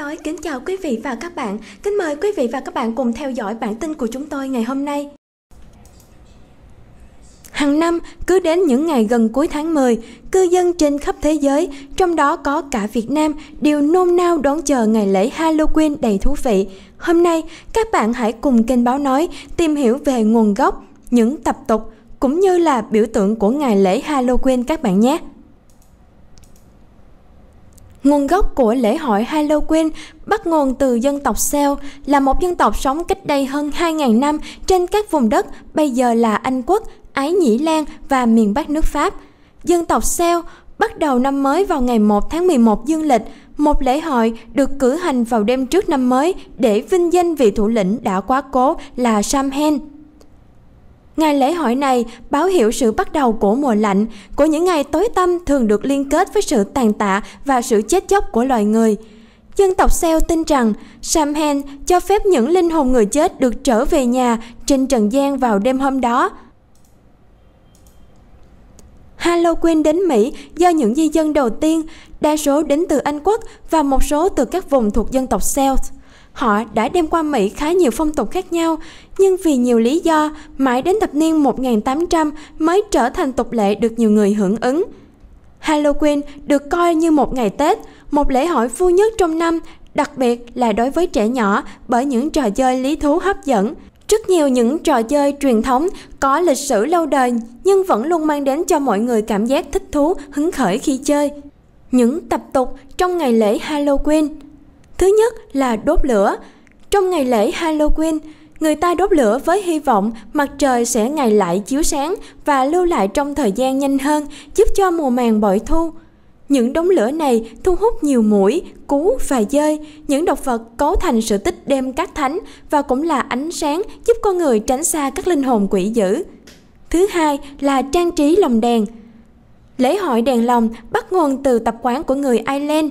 nói kính chào quý vị và các bạn. Kính mời quý vị và các bạn cùng theo dõi bản tin của chúng tôi ngày hôm nay. Hàng năm, cứ đến những ngày gần cuối tháng 10, cư dân trên khắp thế giới, trong đó có cả Việt Nam, đều nôn nao đón chờ ngày lễ Halloween đầy thú vị. Hôm nay, các bạn hãy cùng kênh báo nói tìm hiểu về nguồn gốc, những tập tục cũng như là biểu tượng của ngày lễ Halloween các bạn nhé. Nguồn gốc của lễ hội Halloween bắt nguồn từ dân tộc Celt, là một dân tộc sống cách đây hơn 2.000 năm trên các vùng đất bây giờ là Anh Quốc, Ái Nhĩ Lan và miền Bắc nước Pháp. Dân tộc Celt bắt đầu năm mới vào ngày 1 tháng 11 dương lịch, một lễ hội được cử hành vào đêm trước năm mới để vinh danh vị thủ lĩnh đã quá cố là Samhain. Ngày lễ hội này báo hiệu sự bắt đầu của mùa lạnh, của những ngày tối tăm thường được liên kết với sự tàn tạ và sự chết chóc của loài người. Dân tộc Celt tin rằng Samhain cho phép những linh hồn người chết được trở về nhà trên trần gian vào đêm hôm đó. Halloween đến Mỹ do những di dân đầu tiên, đa số đến từ Anh Quốc và một số từ các vùng thuộc dân tộc Celt. Họ đã đem qua Mỹ khá nhiều phong tục khác nhau, nhưng vì nhiều lý do, mãi đến thập niên 1800 mới trở thành tục lệ được nhiều người hưởng ứng. Halloween được coi như một ngày Tết, một lễ hội vui nhất trong năm, đặc biệt là đối với trẻ nhỏ bởi những trò chơi lý thú hấp dẫn. Rất nhiều những trò chơi truyền thống có lịch sử lâu đời nhưng vẫn luôn mang đến cho mọi người cảm giác thích thú, hứng khởi khi chơi. Những tập tục trong ngày lễ Halloween – Thứ nhất là đốt lửa. Trong ngày lễ Halloween, người ta đốt lửa với hy vọng mặt trời sẽ ngày lại chiếu sáng và lưu lại trong thời gian nhanh hơn, giúp cho mùa màng bội thu. Những đống lửa này thu hút nhiều mũi cú và dơi, những độc vật cấu thành sự tích đêm các thánh và cũng là ánh sáng giúp con người tránh xa các linh hồn quỷ dữ. Thứ hai là trang trí lồng đèn. Lễ hội đèn lồng bắt nguồn từ tập quán của người Ireland.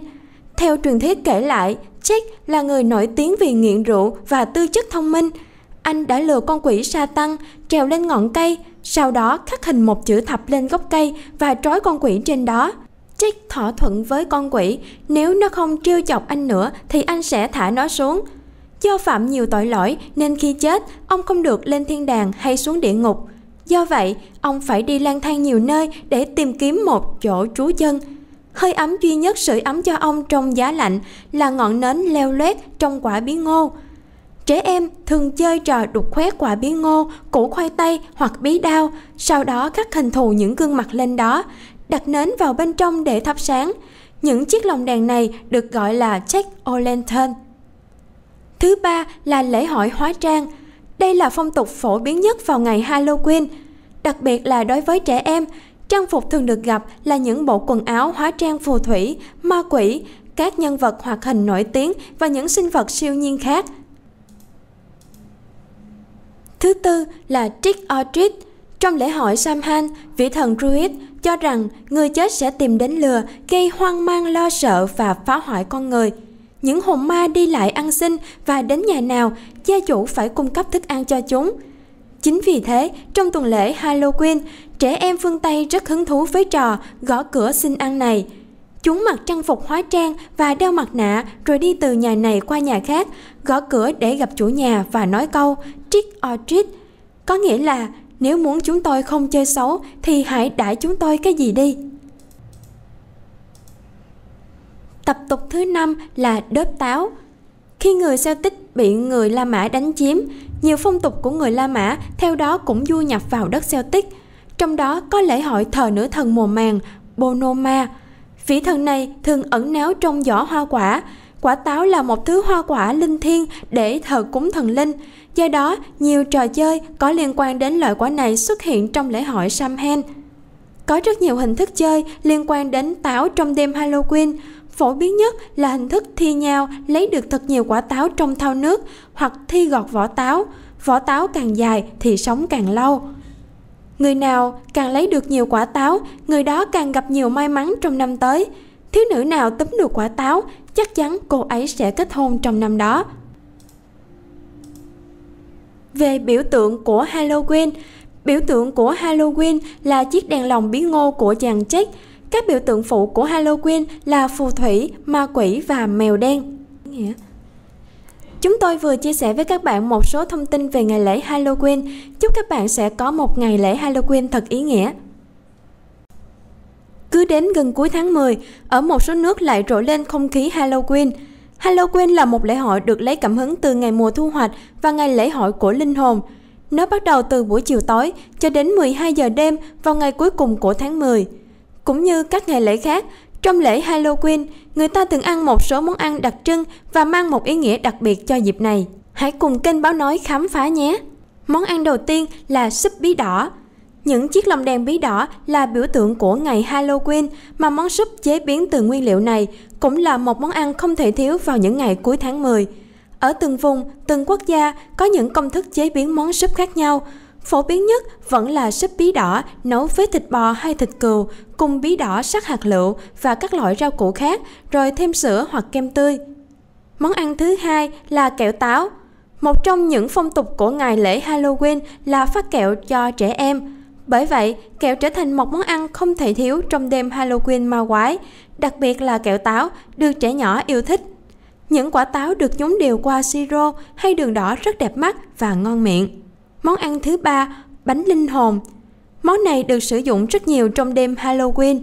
Theo truyền thuyết kể lại, Jack là người nổi tiếng vì nghiện rượu và tư chất thông minh. Anh đã lừa con quỷ sa tăng trèo lên ngọn cây, sau đó khắc hình một chữ thập lên gốc cây và trói con quỷ trên đó. Jack thỏa thuận với con quỷ, nếu nó không trêu chọc anh nữa thì anh sẽ thả nó xuống. Do phạm nhiều tội lỗi nên khi chết, ông không được lên thiên đàng hay xuống địa ngục. Do vậy, ông phải đi lang thang nhiều nơi để tìm kiếm một chỗ trú chân. Hơi ấm duy nhất sưởi ấm cho ông trong giá lạnh là ngọn nến leo loét trong quả bí ngô. Trẻ em thường chơi trò đục khoét quả bí ngô, củ khoai tây hoặc bí đao, sau đó khắc hình thù những gương mặt lên đó, đặt nến vào bên trong để thắp sáng. Những chiếc lồng đèn này được gọi là Jack lantern Thứ ba là lễ hội hóa trang. Đây là phong tục phổ biến nhất vào ngày Halloween, đặc biệt là đối với trẻ em, Trang phục thường được gặp là những bộ quần áo hóa trang phù thủy, ma quỷ, các nhân vật hoạt hình nổi tiếng và những sinh vật siêu nhiên khác. Thứ tư là trick or treat. Trong lễ hội Samhain, vị thần Druid cho rằng người chết sẽ tìm đến lừa, gây hoang mang lo sợ và phá hoại con người. Những hồn ma đi lại ăn xin và đến nhà nào, gia chủ phải cung cấp thức ăn cho chúng – Chính vì thế, trong tuần lễ Halloween, trẻ em phương Tây rất hứng thú với trò gõ cửa xin ăn này. Chúng mặc trang phục hóa trang và đeo mặt nạ rồi đi từ nhà này qua nhà khác, gõ cửa để gặp chủ nhà và nói câu trick or treat. Có nghĩa là nếu muốn chúng tôi không chơi xấu thì hãy đãi chúng tôi cái gì đi. Tập tục thứ năm là đớp táo. Khi người Tích bị người La Mã đánh chiếm, nhiều phong tục của người La Mã theo đó cũng du nhập vào đất Tích. trong đó có lễ hội thờ nữ thần mùa màng Bonoma. Vị thần này thường ẩn náu trong giỏ hoa quả. Quả táo là một thứ hoa quả linh thiêng để thờ cúng thần linh. Do đó, nhiều trò chơi có liên quan đến loại quả này xuất hiện trong lễ hội Samhain. Có rất nhiều hình thức chơi liên quan đến táo trong đêm Halloween – Phổ biến nhất là hình thức thi nhau lấy được thật nhiều quả táo trong thau nước hoặc thi gọt vỏ táo. Vỏ táo càng dài thì sống càng lâu. Người nào càng lấy được nhiều quả táo, người đó càng gặp nhiều may mắn trong năm tới. Thiếu nữ nào túm được quả táo, chắc chắn cô ấy sẽ kết hôn trong năm đó. Về biểu tượng của Halloween, biểu tượng của Halloween là chiếc đèn lồng bí ngô của chàng Jack các biểu tượng phụ của Halloween là phù thủy, ma quỷ và mèo đen. Nghĩa Chúng tôi vừa chia sẻ với các bạn một số thông tin về ngày lễ Halloween. Chúc các bạn sẽ có một ngày lễ Halloween thật ý nghĩa. Cứ đến gần cuối tháng 10, ở một số nước lại rộ lên không khí Halloween. Halloween là một lễ hội được lấy cảm hứng từ ngày mùa thu hoạch và ngày lễ hội của linh hồn. Nó bắt đầu từ buổi chiều tối cho đến 12 giờ đêm vào ngày cuối cùng của tháng 10. Cũng như các ngày lễ khác, trong lễ Halloween, người ta thường ăn một số món ăn đặc trưng và mang một ý nghĩa đặc biệt cho dịp này. Hãy cùng kênh Báo Nói khám phá nhé! Món ăn đầu tiên là súp bí đỏ. Những chiếc lồng đèn bí đỏ là biểu tượng của ngày Halloween mà món súp chế biến từ nguyên liệu này cũng là một món ăn không thể thiếu vào những ngày cuối tháng 10. Ở từng vùng, từng quốc gia có những công thức chế biến món súp khác nhau – Phổ biến nhất vẫn là súp bí đỏ nấu với thịt bò hay thịt cừu cùng bí đỏ sắc hạt lựu và các loại rau củ khác rồi thêm sữa hoặc kem tươi. Món ăn thứ hai là kẹo táo. Một trong những phong tục của ngày lễ Halloween là phát kẹo cho trẻ em. Bởi vậy, kẹo trở thành một món ăn không thể thiếu trong đêm Halloween ma quái, đặc biệt là kẹo táo được trẻ nhỏ yêu thích. Những quả táo được nhúng đều qua siro hay đường đỏ rất đẹp mắt và ngon miệng. Món ăn thứ ba, bánh linh hồn. Món này được sử dụng rất nhiều trong đêm Halloween.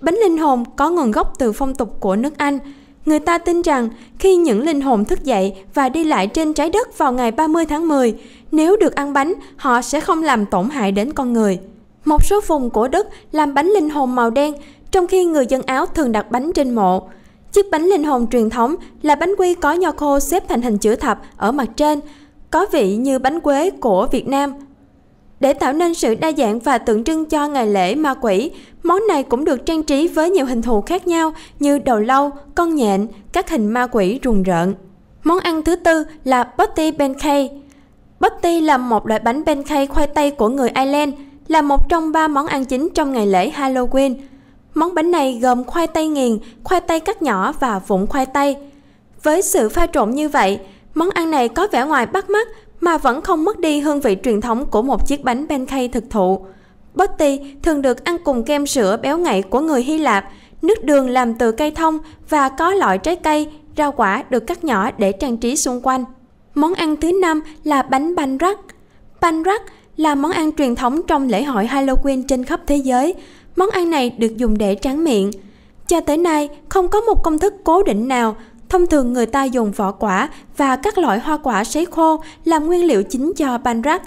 Bánh linh hồn có nguồn gốc từ phong tục của nước Anh. Người ta tin rằng khi những linh hồn thức dậy và đi lại trên trái đất vào ngày 30 tháng 10, nếu được ăn bánh, họ sẽ không làm tổn hại đến con người. Một số vùng của Đức làm bánh linh hồn màu đen, trong khi người dân Áo thường đặt bánh trên mộ. Chiếc bánh linh hồn truyền thống là bánh quy có nho khô xếp thành hình chữ thập ở mặt trên, có vị như bánh quế của Việt Nam. Để tạo nên sự đa dạng và tượng trưng cho ngày lễ ma quỷ, món này cũng được trang trí với nhiều hình thù khác nhau như đầu lâu, con nhện, các hình ma quỷ rùng rợn. Món ăn thứ tư là Butty Benkei. Butty là một loại bánh benkei khoai tây của người Ireland, là một trong ba món ăn chính trong ngày lễ Halloween. Món bánh này gồm khoai tây nghiền, khoai tây cắt nhỏ và vụn khoai tây. Với sự pha trộn như vậy, Món ăn này có vẻ ngoài bắt mắt mà vẫn không mất đi hương vị truyền thống của một chiếc bánh pancake thực thụ. Botti thường được ăn cùng kem sữa béo ngậy của người Hy Lạp, nước đường làm từ cây thông và có loại trái cây, rau quả được cắt nhỏ để trang trí xung quanh. Món ăn thứ năm là bánh banh rắc. Banh rắc là món ăn truyền thống trong lễ hội Halloween trên khắp thế giới. Món ăn này được dùng để tráng miệng. Cho tới nay, không có một công thức cố định nào Thông thường người ta dùng vỏ quả và các loại hoa quả sấy khô làm nguyên liệu chính cho banh rắc.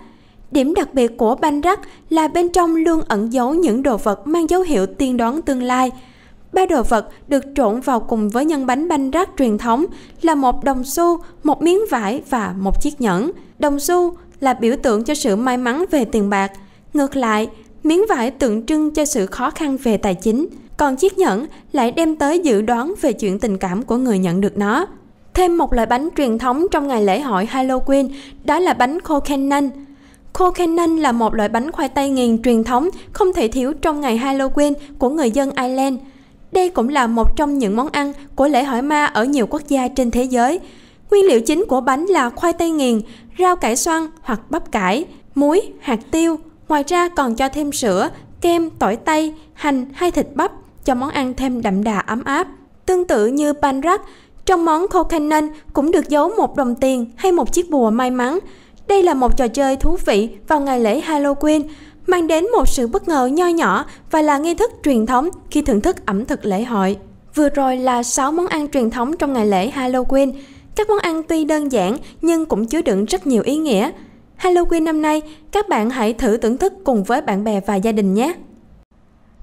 Điểm đặc biệt của banh rắc là bên trong luôn ẩn giấu những đồ vật mang dấu hiệu tiên đoán tương lai. Ba đồ vật được trộn vào cùng với nhân bánh banh rác truyền thống là một đồng xu, một miếng vải và một chiếc nhẫn. Đồng xu là biểu tượng cho sự may mắn về tiền bạc. Ngược lại, miếng vải tượng trưng cho sự khó khăn về tài chính còn chiếc nhẫn lại đem tới dự đoán về chuyện tình cảm của người nhận được nó. Thêm một loại bánh truyền thống trong ngày lễ hội Halloween đó là bánh khô Cannon. Khô Cannon là một loại bánh khoai tây nghiền truyền thống không thể thiếu trong ngày Halloween của người dân Ireland. Đây cũng là một trong những món ăn của lễ hội ma ở nhiều quốc gia trên thế giới. Nguyên liệu chính của bánh là khoai tây nghiền, rau cải xoăn hoặc bắp cải, muối, hạt tiêu. Ngoài ra còn cho thêm sữa, kem, tỏi tây, hành hay thịt bắp cho món ăn thêm đậm đà ấm áp. Tương tự như pan trong món khô cũng được giấu một đồng tiền hay một chiếc bùa may mắn. Đây là một trò chơi thú vị vào ngày lễ Halloween, mang đến một sự bất ngờ nho nhỏ và là nghi thức truyền thống khi thưởng thức ẩm thực lễ hội. Vừa rồi là 6 món ăn truyền thống trong ngày lễ Halloween. Các món ăn tuy đơn giản nhưng cũng chứa đựng rất nhiều ý nghĩa. Halloween năm nay, các bạn hãy thử thưởng thức cùng với bạn bè và gia đình nhé!